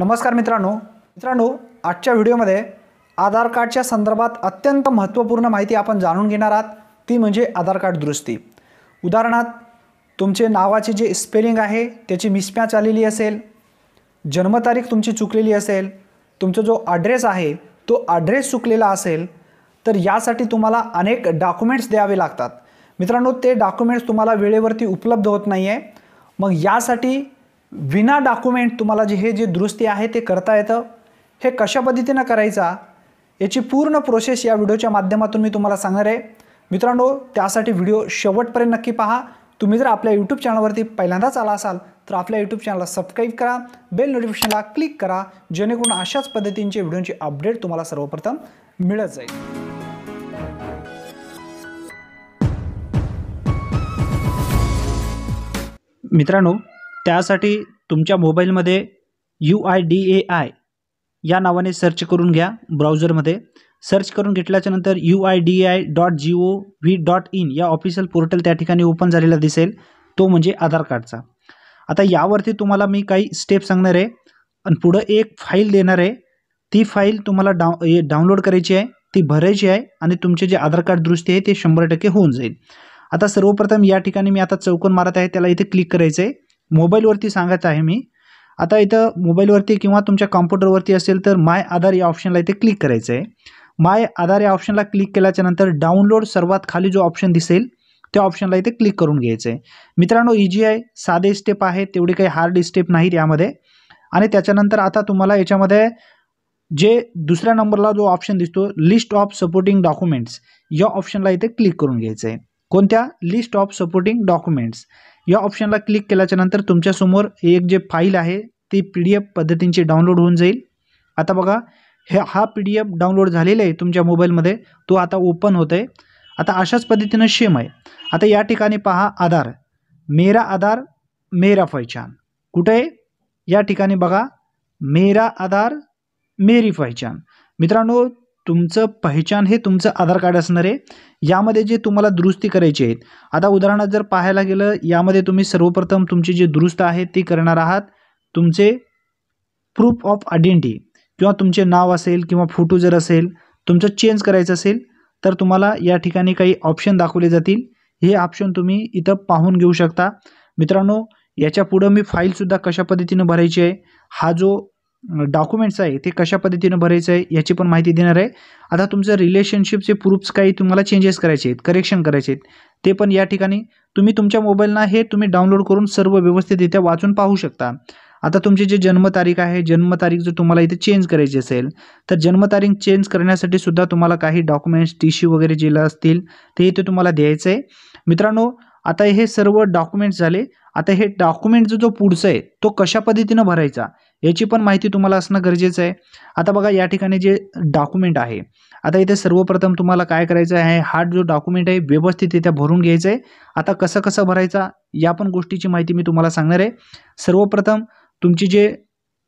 नमस्कार मित्रांनो मित्रांनो आजच्या व्हिडिओमध्ये आधार कार्डच्या संदर्भात अत्यंत महत्त्वपूर्ण माहिती आपण जाणून घेणार आहात ती म्हणजे आधार कार्ड दुरुस्ती उदाहरणार्थ तुमचे नावाची जे स्पेलिंग आहे त्याची मिसमॅच आलेली असेल जन्मतारीख तुमची चुकलेली असेल तुमचा जो ॲड्रेस आहे तो ॲड्रेस चुकलेला असेल तर यासाठी तुम्हाला अनेक डॉक्युमेंट्स द्यावे लागतात मित्रांनो ते डॉक्युमेंट्स तुम्हाला वेळेवरती उपलब्ध होत नाही आहे मग यासाठी विना डॉक्युमेंट तुम्हाला जे हे जे दुरुस्ती आहे ते करता येतं हे कशा पद्धतीनं करायचा याची पूर्ण प्रोसेस या व्हिडिओच्या माध्यमातून मी तुम्हाला सांगणार आहे मित्रांनो त्यासाठी व्हिडिओ शेवटपर्यंत नक्की पहा तुम्ही जर आपल्या यूट्यूब चॅनलवरती पहिल्यांदाच आला असाल तर आपल्या यूट्यूब चॅनलला सबस्क्राईब करा बेल नोटिफिकेशनला क्लिक करा जेणेकरून अशाच पद्धतींचे व्हिडिओचे अपडेट तुम्हाला सर्वप्रथम मिळत जाईल मित्रांनो त्यासाठी तुमच्या मोबाईलमध्ये U I D A I या नावाने सर्च करून घ्या ब्राउझरमध्ये सर्च करून घेतल्याच्या नंतर U I D I dot G O V dot in या ऑफिशियल पोर्टल त्या ठिकाणी ओपन झालेला दिसेल तो म्हणजे आधार कार्डचा आता यावरती तुम्हाला मी काही स्टेप सांगणार आहे आणि पुढं एक फाईल देणार आहे ती फाईल तुम्हाला ये डाउनलोड करायची आहे ती भरायची आहे आणि तुमचे जे आधार कार्ड दृष्टी आहे ते शंभर टक्के होऊन जाईल आता सर्वप्रथम या ठिकाणी मी आता चौकोन मारत आहे त्याला इथे क्लिक करायचं आहे मोबाईलवरती सांगत आहे मी आता इथं मोबाईलवरती किंवा तुमच्या कॉम्प्युटरवरती असेल तर माय आधार या ऑप्शनला इथे क्लिक करायचं आहे माय आधार या ऑप्शनला क्लिक केल्याच्यानंतर डाउनलोड सर्वात खाली जो ऑप्शन दिसेल त्या ऑप्शनला इथे क्लिक करून घ्यायचं आहे मित्रांनो इजी e आहे साधे स्टेप आहे तेवढे काही हार्ड स्टेप नाहीत यामध्ये आणि त्याच्यानंतर आता तुम्हाला याच्यामध्ये जे दुसऱ्या नंबरला जो ऑप्शन दिसतो लिस्ट ऑफ सपोर्टिंग डॉक्युमेंट्स या ऑप्शनला इथे क्लिक करून घ्यायचं आहे कोणत्या लिस्ट ऑफ सपोर्टिंग डॉक्युमेंट्स या ऑप्शनला क्लिक केल्याच्यानंतर तुमच्यासमोर एक जे फाईल आहे ती पी डी एफ पद्धतींची डाउनलोड होऊन जाईल आता बघा हे हा पी डी एफ डाउनलोड झालेला आहे तुमच्या मोबाईलमध्ये तो आता ओपन होत आहे आता अशाच पद्धतीनं शेम आहे आता या ठिकाणी पहा आधार मेरा आधार मेरा पहिचान कुठे आहे या ठिकाणी बघा मेरा आधार मेरी पहिचान मित्रांनो तुमचं पहिचान हे तुमचं आधार कार्ड असणार आहे यामध्ये जे तुम्हाला दुरुस्ती करायची आहेत आता उदाहरणात जर पाहायला गेलं यामध्ये तुम्ही सर्वप्रथम तुमची जी दुरुस्त आहे ती करणार आहात तुमचे प्रूफ ऑफ आयडेंटिटी किंवा तुमचे नाव असेल किंवा फोटो जर असेल तुमचं चेंज करायचं असेल तर तुम्हाला या ठिकाणी काही ऑप्शन दाखवले जातील हे ऑप्शन तुम्ही इथं पाहून घेऊ शकता मित्रांनो याच्या पुढं मी फाईलसुद्धा कशा पद्धतीनं भरायची आहे हा जो डॉक्युमेंट्स आहे ते कशा पद्धतीनं भरायचं आहे याची पण माहिती देणार आहे आता तुमचं रिलेशनशिपचे प्रूफ्स काही तुम्हाला चेंजेस करायचे आहेत करेक्शन करायचे आहेत ते पण या ठिकाणी तुम्ही तुमच्या मोबाईलना हे तुम्ही डाउनलोड करून सर्व व्यवस्थितरित्या वाचून पाहू शकता आता तुमची जी जन्मतारीख आहे जन्मतारीख जर तुम्हाला इथे चेंज करायची असेल तर जन्मतारीख चेंज करण्यासाठी सुद्धा तुम्हाला काही डॉक्युमेंट्स टी वगैरे जे असतील ते इथे तुम्हाला द्यायचं आहे मित्रांनो आता हे सर्व डॉक्युमेंट्स झाले आता हे डॉक्युमेंट जो जो पुढचा आहे तो कशा पद्धतीनं भरायचा याची पण माहिती तुम्हाला असणं गरजेचं आहे आता बघा या ठिकाणी जे डॉक्युमेंट आहे आता इथे सर्वप्रथम तुम्हाला काय करायचं आहे हा जो डॉक्युमेंट आहे व्यवस्थित इथे भरून घ्यायचं आहे आता कसं कसं भरायचा या पण गोष्टीची माहिती मी तुम्हाला सांगणार आहे सर्वप्रथम तुमची जे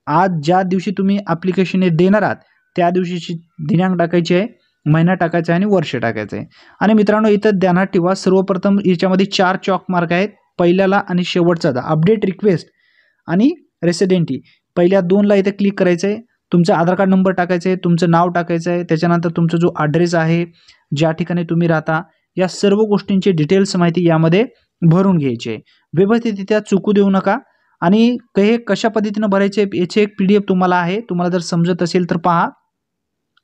आज ज्या दिवशी तुम्ही ॲप्लिकेशन देणार आहात त्या दिवशीची दिनांक टाकायची आहे महिना टाकायचा आहे आणि वर्ष टाकायचं आहे आणि मित्रांनो इथं ध्यानात ठेवा सर्वप्रथम याच्यामध्ये चार चॉक मार्क आहेत पहिल्याला आणि शेवटचा अपडेट रिक्वेस्ट आणि रेसिडेंटी पहिल्या दोनला इथे क्लिक करायचं आहे तुमचा आधार कार्ड नंबर टाकायचं आहे तुमचं नाव टाकायचं आहे त्याच्यानंतर तुमचा जो ॲड्रेस आहे ज्या ठिकाणी तुम्ही राहता या सर्व गोष्टींची डिटेल्स माहिती यामध्ये भरून घ्यायची आहे इथे चुकू देऊ नका आणि हे कशा पद्धतीनं भरायचे याचे एक पी डी एफ तुम्हाला आहे तुम्हाला जर समजत असेल तर पहा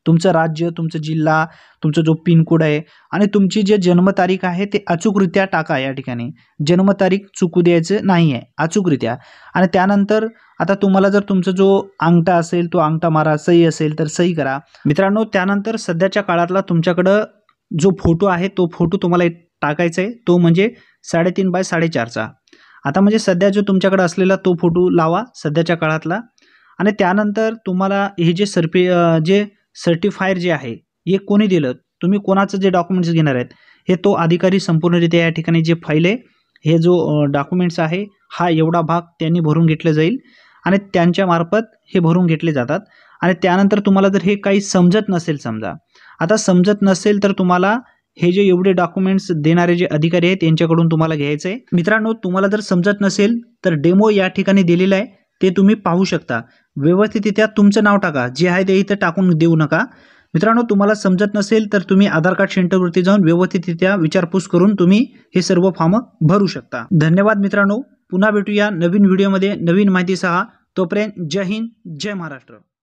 तुमचं राज्य तुमचं जिल्हा तुमचा जो पिनकोड आहे आणि तुमची जे जन्मतारीख आहे ते अचूकरित्या टाका या ठिकाणी जन्मतारीख चुकू द्यायचं नाही आहे अचूकरित्या आणि त्यानंतर आता तुम्हाला जर तुमचा जो अंगठा असेल तो अंगठा मारा सही असेल तर सही करा मित्रांनो त्यानंतर सध्याच्या काळातला तुमच्याकडं जो फोटो आहे तो फोटो तुम्हाला टाकायचा आहे तो म्हणजे साडेतीन बाय साडेचारचा आता म्हणजे सध्या जो तुमच्याकडे असलेला तो फोटो लावा सध्याच्या काळातला आणि त्यानंतर तुम्हाला हे जे सर्पे जे सर्टिफायर जे आहे हे कोणी दिलं तुम्ही कोणाचं जे डॉक्युमेंट्स घेणार आहेत हे तो अधिकारी संपूर्णरित्या या ठिकाणी जे फाईल आहे हे जो डॉक्युमेंट्स आहे हा एवढा भाग त्यांनी भरून घेतलं जाईल आणि त्यांच्यामार्फत हे भरून घेतले जातात आणि त्यानंतर तुम्हाला जर हे काही समजत नसेल समजा आता समजत नसेल तर तुम्हाला हे जे एवढे डॉक्युमेंट्स देणारे जे अधिकारी आहेत त्यांच्याकडून तुम्हाला घ्यायचं आहे मित्रांनो तुम्हाला जर समजत नसेल तर डेमो या ठिकाणी दिलेला आहे ते तुम्ही पाहू शकता व्यवस्थितरित्या तुमचं नाव टाका जे आहे ते इथं टाकून देऊ नका मित्रांनो तुम्हाला समजत नसेल तर तुम्ही आधार कार्ड सेंटरवरती जाऊन व्यवस्थितरित्या विचारपूस करून तुम्ही हे सर्व फॉर्म भरू शकता धन्यवाद मित्रांनो पुन्हा भेटूया नवीन व्हिडिओमध्ये नवीन माहितीसह तोपर्यंत जय हिंद जय महाराष्ट्र